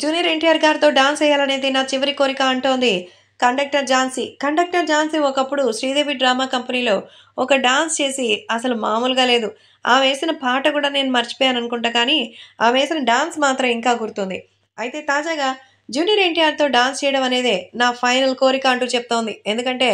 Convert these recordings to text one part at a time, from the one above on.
junior NTR గారితో dance వేయాలనేది నా చివరి కోరిక అంటోంది కండక్టర్ ఝాన్సీ కండక్టర్ ఝాన్సీ ఒకప్పుడు శ్రీదేవి డ్రామా కంపెనీలో ఒక డాన్స్ చేసి అసలు మామూలుగా లేదు ఆమె వేసిన పాట కూడా నేను మర్చిపోయాను అనుకుంటా కానీ ఆ వేసిన డాన్స్ మాత్రం ఇంకా గుర్తుంది అయితే తాజాగా జూనియర్ ఎన్టీఆర్తో డాన్స్ చేయడం అనేదే నా ఫైనల్ కోరిక అంటూ చెప్తోంది ఎందుకంటే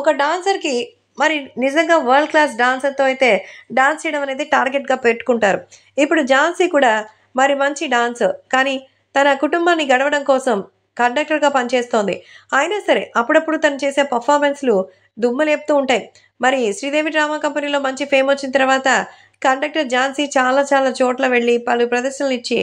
ఒక డాన్సర్కి మరి నిజంగా వరల్డ్ క్లాస్ డాన్సర్తో అయితే డాన్స్ చేయడం అనేది టార్గెట్గా పెట్టుకుంటారు ఇప్పుడు ఝాన్సీ కూడా మరి మంచి డాన్స్ కానీ తన కుటుంబాన్ని గడవడం కోసం కండక్టర్గా పనిచేస్తోంది అయినా సరే అప్పుడప్పుడు తను చేసే పర్ఫార్మెన్స్లు దుమ్మలేపుతూ ఉంటాయి మరి శ్రీదేవి డ్రామా కంపెనీలో మంచి ఫేమ్ వచ్చిన తర్వాత కండక్టర్ ఝాన్సీ చాలా చాలా చోట్ల వెళ్ళి పలు ప్రదర్శనలు ఇచ్చి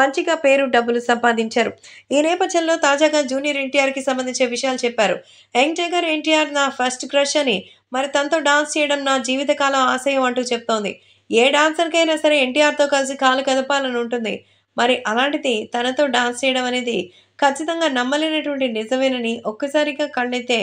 మంచిగా పేరు డబ్బులు సంపాదించారు ఈ నేపథ్యంలో తాజాగా జూనియర్ ఎన్టీఆర్కి సంబంధించిన విషయాలు చెప్పారు యంగ్ టైగర్ ఎన్టీఆర్ నా ఫస్ట్ క్రష్ అని మరి తనతో డాన్స్ చేయడం నా జీవితకాల ఆశయం అంటూ చెప్తోంది ఏ డాన్సర్కైనా సరే ఎన్టీఆర్తో కలిసి కాలు కదపాలని ఉంటుంది మరి అలాంటిది తనతో డాన్స్ చేయడం అనేది ఖచ్చితంగా నమ్మలేనటువంటి నిజమేనని ఒక్కసారిగా కళ్ళైతే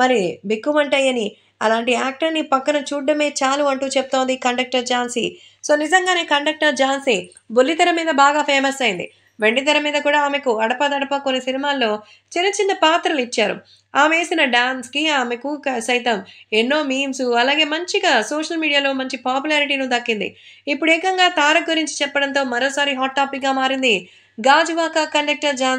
మరి బిక్కుమంటాయని అలాంటి యాక్టర్ని పక్కన చూడడమే చాలు అంటూ చెప్తోంది కండక్టర్ ఝాన్సీ సో నిజంగానే కండక్టర్ ఝాన్సీ బుల్లితెర మీద బాగా ఫేమస్ అయింది వెండితెర మీద కూడా ఆమెకు అడపదడప కొన్ని సినిమాల్లో చిన్న చిన్న పాత్రలు ఇచ్చారు ఆమె వేసిన డాన్స్కి ఆమెకు సైతం ఎన్నో మీమ్స్ అలాగే మంచిగా సోషల్ మీడియాలో మంచి పాపులారిటీను దక్కింది ఇప్పుడు ఏకంగా తారక్ గురించి చెప్పడంతో మరోసారి హాట్ టాపిక్గా మారింది గాజువాక కండక్టర్ జాన్